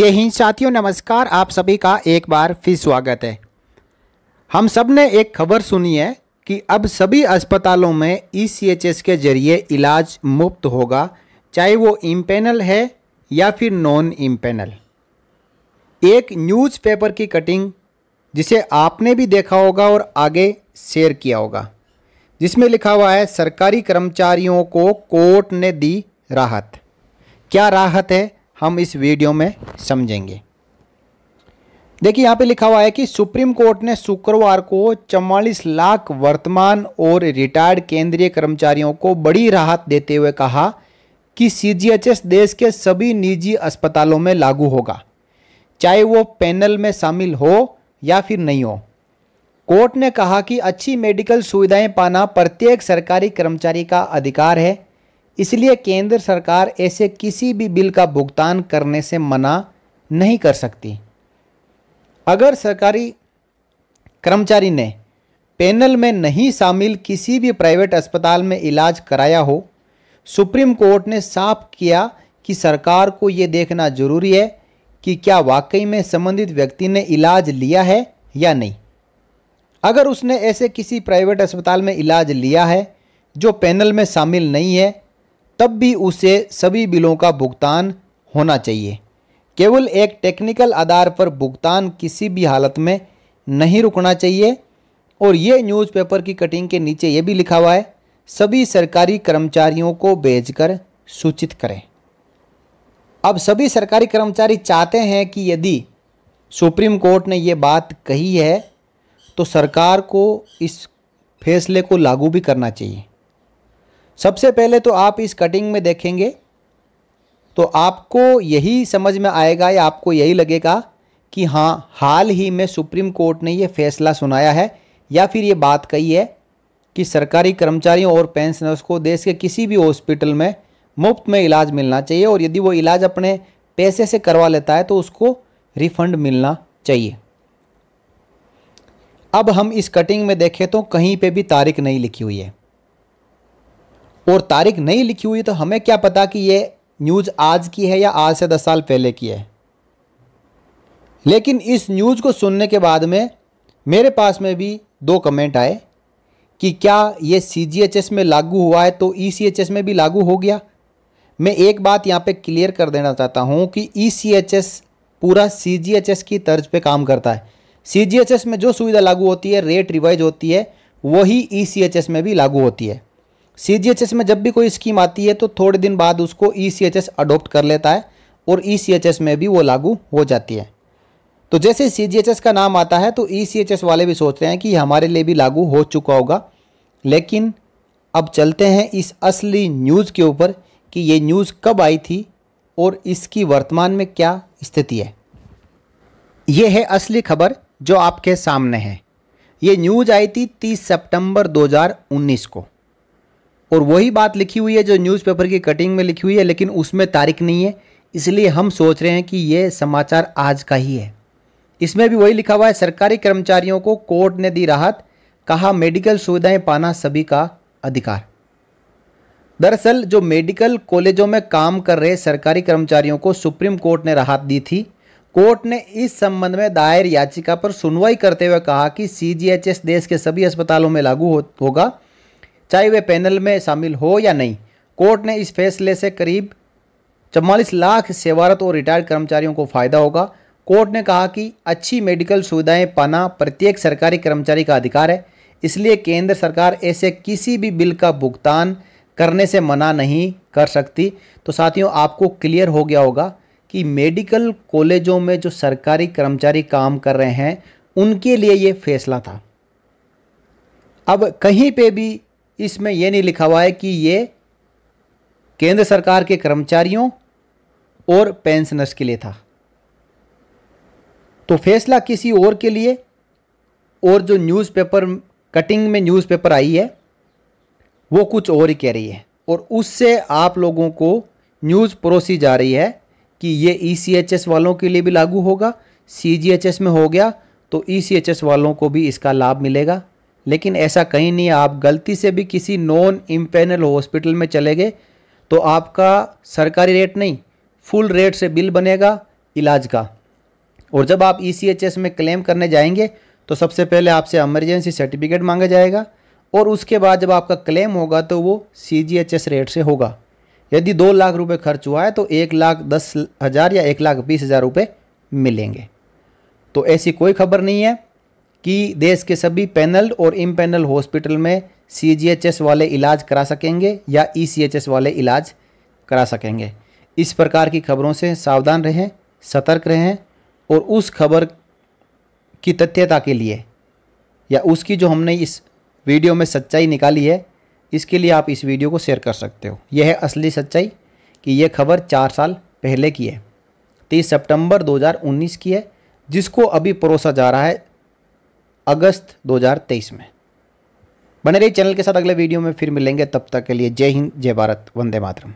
जय हिंद साथियों नमस्कार आप सभी का एक बार फिर स्वागत है हम सब ने एक खबर सुनी है कि अब सभी अस्पतालों में ई e के जरिए इलाज मुफ्त होगा चाहे वो इम्पेनल है या फिर नॉन इम्पेनल एक न्यूज़पेपर की कटिंग जिसे आपने भी देखा होगा और आगे शेयर किया होगा जिसमें लिखा हुआ है सरकारी कर्मचारियों को कोर्ट ने दी राहत क्या राहत है हम इस वीडियो में समझेंगे देखिए यहाँ पे लिखा हुआ है कि सुप्रीम कोर्ट ने शुक्रवार को चवालीस लाख वर्तमान और रिटायर्ड केंद्रीय कर्मचारियों को बड़ी राहत देते हुए कहा कि सी देश के सभी निजी अस्पतालों में लागू होगा चाहे वो पैनल में शामिल हो या फिर नहीं हो कोर्ट ने कहा कि अच्छी मेडिकल सुविधाएं पाना प्रत्येक सरकारी कर्मचारी का अधिकार है इसलिए केंद्र सरकार ऐसे किसी भी बिल का भुगतान करने से मना नहीं कर सकती अगर सरकारी कर्मचारी ने पैनल में नहीं शामिल किसी भी प्राइवेट अस्पताल में इलाज कराया हो सुप्रीम कोर्ट ने साफ किया कि सरकार को ये देखना जरूरी है कि क्या वाकई में संबंधित व्यक्ति ने इलाज लिया है या नहीं अगर उसने ऐसे किसी प्राइवेट अस्पताल में इलाज लिया है जो पैनल में शामिल नहीं है तब भी उसे सभी बिलों का भुगतान होना चाहिए केवल एक टेक्निकल आधार पर भुगतान किसी भी हालत में नहीं रुकना चाहिए और ये न्यूज़पेपर की कटिंग के नीचे ये भी लिखा हुआ है सभी सरकारी कर्मचारियों को भेजकर सूचित करें अब सभी सरकारी कर्मचारी चाहते हैं कि यदि सुप्रीम कोर्ट ने ये बात कही है तो सरकार को इस फैसले को लागू भी करना चाहिए सबसे पहले तो आप इस कटिंग में देखेंगे तो आपको यही समझ में आएगा या आपको यही लगेगा कि हाँ हाल ही में सुप्रीम कोर्ट ने ये फैसला सुनाया है या फिर ये बात कही है कि सरकारी कर्मचारियों और पेंशनर्स को देश के किसी भी हॉस्पिटल में मुफ्त में इलाज मिलना चाहिए और यदि वो इलाज अपने पैसे से करवा लेता है तो उसको रिफंड मिलना चाहिए अब हम इस कटिंग में देखें तो कहीं पे भी तारीख नहीं लिखी हुई है और तारीख नहीं लिखी हुई तो हमें क्या पता कि ये न्यूज़ आज की है या आज से दस साल पहले की है लेकिन इस न्यूज़ को सुनने के बाद में मेरे पास में भी दो कमेंट आए कि क्या ये सी में लागू हुआ है तो ई e में भी लागू हो गया मैं एक बात यहाँ पे क्लियर कर देना चाहता हूँ कि ई e पूरा सी की तर्ज पे काम करता है सी में जो सुविधा लागू होती है रेट रिवाइज होती है वही ई e में भी लागू होती है सी में जब भी कोई स्कीम आती है तो थोड़े दिन बाद उसको ई e अडॉप्ट कर लेता है और ई e में भी वो लागू हो जाती है तो जैसे सी का नाम आता है तो ई e वाले भी सोचते हैं कि हमारे लिए भी लागू हो चुका होगा लेकिन अब चलते हैं इस असली न्यूज़ के ऊपर कि ये न्यूज़ कब आई थी और इसकी वर्तमान में क्या स्थिति है ये है असली खबर जो आपके सामने है ये न्यूज़ आई थी 30 सितंबर 2019 को और वही बात लिखी हुई है जो न्यूज़पेपर की कटिंग में लिखी हुई है लेकिन उसमें तारीख नहीं है इसलिए हम सोच रहे हैं कि ये समाचार आज का ही है इसमें भी वही लिखा हुआ है सरकारी कर्मचारियों को कोर्ट ने दी राहत कहा मेडिकल सुविधाएं पाना सभी का अधिकार दरअसल जो मेडिकल कॉलेजों में काम कर रहे सरकारी कर्मचारियों को सुप्रीम कोर्ट ने राहत दी थी कोर्ट ने इस संबंध में दायर याचिका पर सुनवाई करते हुए कहा कि सी देश के सभी अस्पतालों में लागू हो, होगा चाहे वे पैनल में शामिल हो या नहीं कोर्ट ने इस फैसले से करीब चवालीस लाख सेवारत और रिटायर्ड कर्मचारियों को फ़ायदा होगा कोर्ट ने कहा कि अच्छी मेडिकल सुविधाएं पाना प्रत्येक सरकारी कर्मचारी का अधिकार है इसलिए केंद्र सरकार ऐसे किसी भी बिल का भुगतान करने से मना नहीं कर सकती तो साथियों आपको क्लियर हो गया होगा कि मेडिकल कॉलेजों में जो सरकारी कर्मचारी काम कर रहे हैं उनके लिए ये फैसला था अब कहीं पे भी इसमें यह नहीं लिखा हुआ है कि ये केंद्र सरकार के कर्मचारियों और पेंशनर्स के लिए था तो फैसला किसी और के लिए और जो न्यूज़पेपर कटिंग में न्यूज़पेपर आई है वो कुछ और ही कह रही है और उससे आप लोगों को न्यूज़ परोसी जा रही है कि ये ई e वालों के लिए भी लागू होगा सी में हो गया तो ई e वालों को भी इसका लाभ मिलेगा लेकिन ऐसा कहीं नहीं आप गलती से भी किसी नॉन इम्पेनल हॉस्पिटल में चले गए तो आपका सरकारी रेट नहीं फुल रेट से बिल बनेगा इलाज का और जब आप ई e में क्लेम करने जाएंगे तो सबसे पहले आपसे एमरजेंसी सर्टिफिकेट मांगा जाएगा और उसके बाद जब आपका क्लेम होगा तो वो सी रेट से होगा यदि दो लाख रुपए खर्च हुआ है तो एक लाख दस हज़ार या एक लाख बीस हज़ार रुपये मिलेंगे तो ऐसी कोई खबर नहीं है कि देश के सभी पैनल और इम पैनल हॉस्पिटल में सी वाले इलाज करा सकेंगे या ई e वाले इलाज करा सकेंगे इस प्रकार की खबरों से सावधान रहें सतर्क रहें और उस खबर की तथ्यता के लिए या उसकी जो हमने इस वीडियो में सच्चाई निकाली है इसके लिए आप इस वीडियो को शेयर कर सकते हो यह है असली सच्चाई कि यह खबर चार साल पहले की है तीस सितंबर 2019 की है जिसको अभी परोसा जा रहा है अगस्त 2023 में बने रही चैनल के साथ अगले वीडियो में फिर मिलेंगे तब तक के लिए जय हिंद जय भारत वंदे मातरम